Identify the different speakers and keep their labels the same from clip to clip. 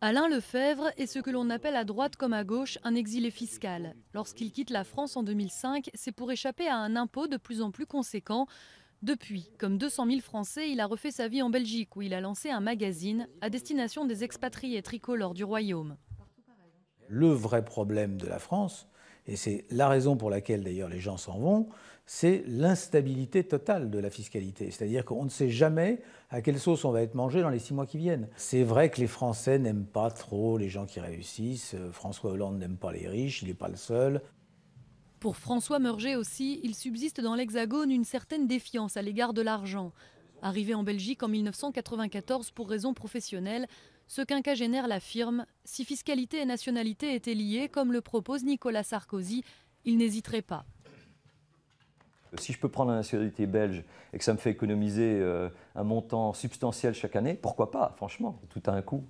Speaker 1: Alain Lefebvre est ce que l'on appelle à droite comme à gauche un exilé fiscal. Lorsqu'il quitte la France en 2005, c'est pour échapper à un impôt de plus en plus conséquent. Depuis, comme 200 000 Français, il a refait sa vie en Belgique où il a lancé un magazine à destination des expatriés tricolores du royaume.
Speaker 2: Le vrai problème de la France, et c'est la raison pour laquelle d'ailleurs les gens s'en vont, c'est l'instabilité totale de la fiscalité. C'est-à-dire qu'on ne sait jamais à quelle sauce on va être mangé dans les six mois qui viennent. C'est vrai que les Français n'aiment pas trop les gens qui réussissent. Euh, François Hollande n'aime pas les riches, il n'est pas le seul.
Speaker 1: Pour François Merger aussi, il subsiste dans l'Hexagone une certaine défiance à l'égard de l'argent. Arrivé en Belgique en 1994 pour raisons professionnelles, ce quinquagénaire l'affirme, si fiscalité et nationalité étaient liées, comme le propose Nicolas Sarkozy, il n'hésiterait pas.
Speaker 3: Si je peux prendre la nationalité belge et que ça me fait économiser euh, un montant substantiel chaque année, pourquoi pas, franchement, tout à un coup,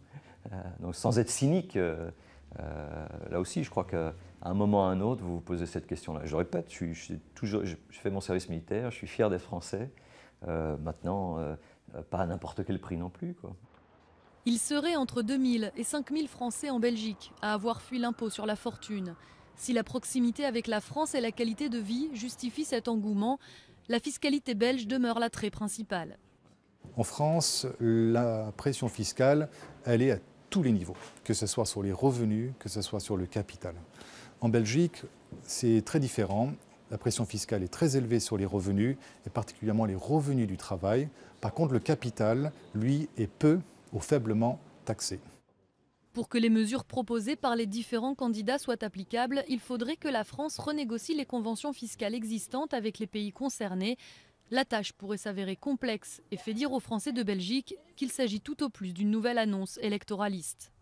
Speaker 3: euh, donc sans être cynique, euh, là aussi, je crois qu'à un moment ou à un autre, vous vous posez cette question-là. Je répète, je, fais mon service militaire, je suis fier des français. Euh, maintenant, euh, euh, pas à n'importe quel prix non plus.
Speaker 1: Il serait entre 2000 et 5000 Français en Belgique à avoir fui l'impôt sur la fortune. Si la proximité avec la France et la qualité de vie justifient cet engouement, la fiscalité belge demeure l'attrait principal.
Speaker 4: En France, la pression fiscale, elle est à tous les niveaux, que ce soit sur les revenus, que ce soit sur le capital. En Belgique, c'est très différent la pression fiscale est très élevée sur les revenus, et particulièrement les revenus du travail. Par contre, le capital, lui, est peu ou faiblement taxé.
Speaker 1: Pour que les mesures proposées par les différents candidats soient applicables, il faudrait que la France renégocie les conventions fiscales existantes avec les pays concernés. La tâche pourrait s'avérer complexe et fait dire aux Français de Belgique qu'il s'agit tout au plus d'une nouvelle annonce électoraliste.